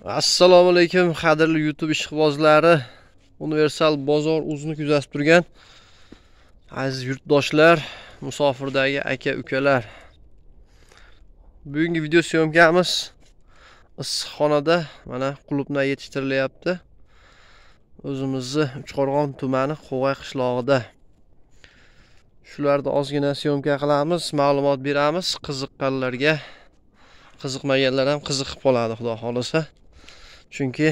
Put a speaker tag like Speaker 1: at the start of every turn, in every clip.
Speaker 1: assalomu alaykum qadrli youtube ishqibozlari universal bozor uzunlik kuzatib turgan aziz yurtdoshlar musofirdagi aka ukalar bugungi video syomkamiz issiqxonada mana qulupnay yetishtirilyapti o'zimizni uchqo'rg'on tumani qo'g'ay qishlog'ida shularni ozgina syomka qilamiz ma'lumot beramiz qiziqqanlarga qiziqmaganlar ham qiziqib qoladi xudo xohlasa chunki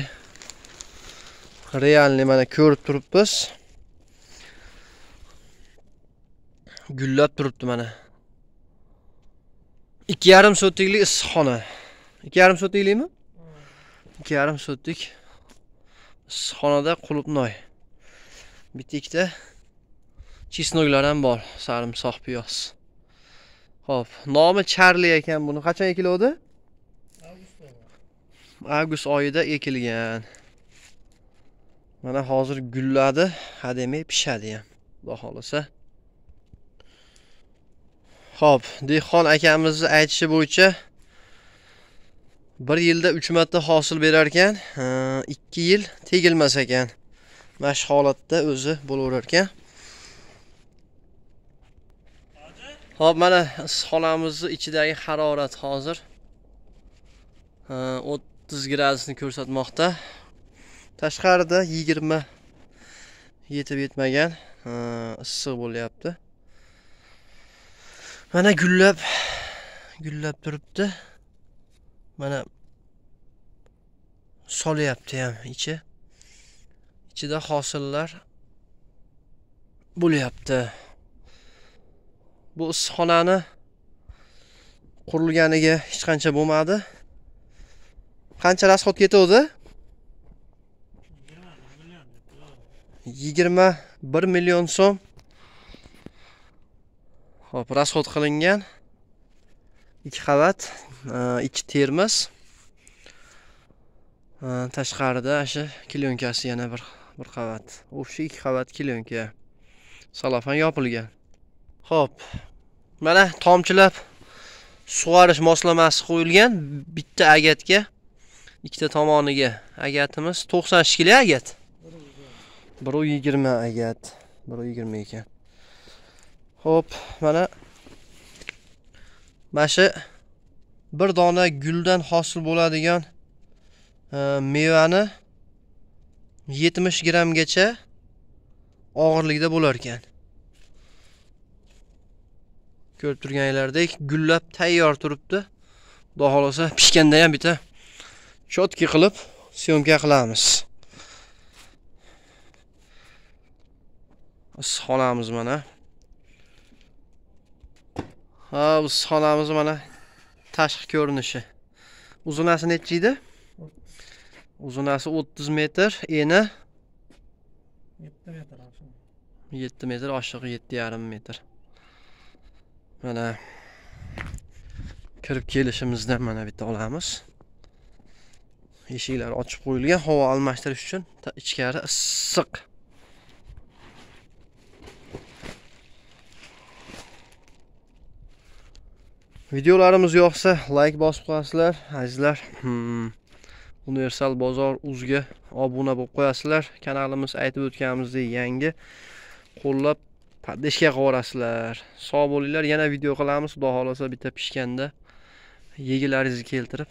Speaker 1: realni mana ko'rib turibmiz gullab turibdi mana ikki yarim sotiklik issiqxona ikki yarim sotiklikmi ikki yarim sotik issiqxonada qulupnoy bitta ikkita chesnoklar ham bor sarimsoq piyoz ho'p nomi charli ekan buni qachon ekiluvdi avgust oyida ekilgan mana hozir gulladi hademay pishadi ham xudo xohlasa ho'p dehqon akamizni aytishi bo'yicha bir yilda uch marta hosil berar ekan ikki yil tegilmas ekan mana shu holatda o'zi bo'laverar ekan ho'p mana issiqxonamizni ichidagi harorat hozir o't 30 gradusni ko'rsatmoqda tashqarida 20 yetib yetmagan issiq bo'lyapti mana gullab gullab turibdi mana solyapti ham ichi ichida hosillar bo'lyapti bu issiqxonani qurilganiga hech qancha bo'lmadi qancha rasxod ketavdi yigirma bir million so'm hop rasxod qilingan ikki qavat e, ikki termiz e, tashqarida shu klyunkasi yana bir bir qavat shu ikki qavat klyunka salofan yopilgan ho'p mana tomchilab sug'orish moslamasi qo'yilgan bitta agatga ikkita tomoniga agatimiz 90 kg agat 1.20 agat 1.20 ekan Xo'p, mana mana shu bir dona guldan hosil bo'ladigan e, mevani 70 grammgacha og'irlikda bo'lar ekan. Ko'rib turganinglardek gullab tayyor turibdi. Xudo xolosa pishganda ham bitta shotki qilib syomka qilamiz issiqxonamiz mana ha issiqxonamiz mana tashqi ko'rinishi uzunasi nechchi edi uzunasi o'ttiz metr eni yetti metr yetti metr oshig'i yetti yarim metr mana kirib kelishimizda mana bitta olamiz eshiklari ochib qo'yilgan havo almashtirish uchun ichkari issiq videolarimiz yoqsa layk bosib qo'yasizlar azizlar hmm. universal bozor uzga obuna bo'lib qo'yasizlar kanalimiz aytib o'tganimizdek yangi qo'llab podeshka qilib Sağ sog' bo'linglar yana video qilamiz xudo xohlasa bitta pishganda yegilaringizni keltirib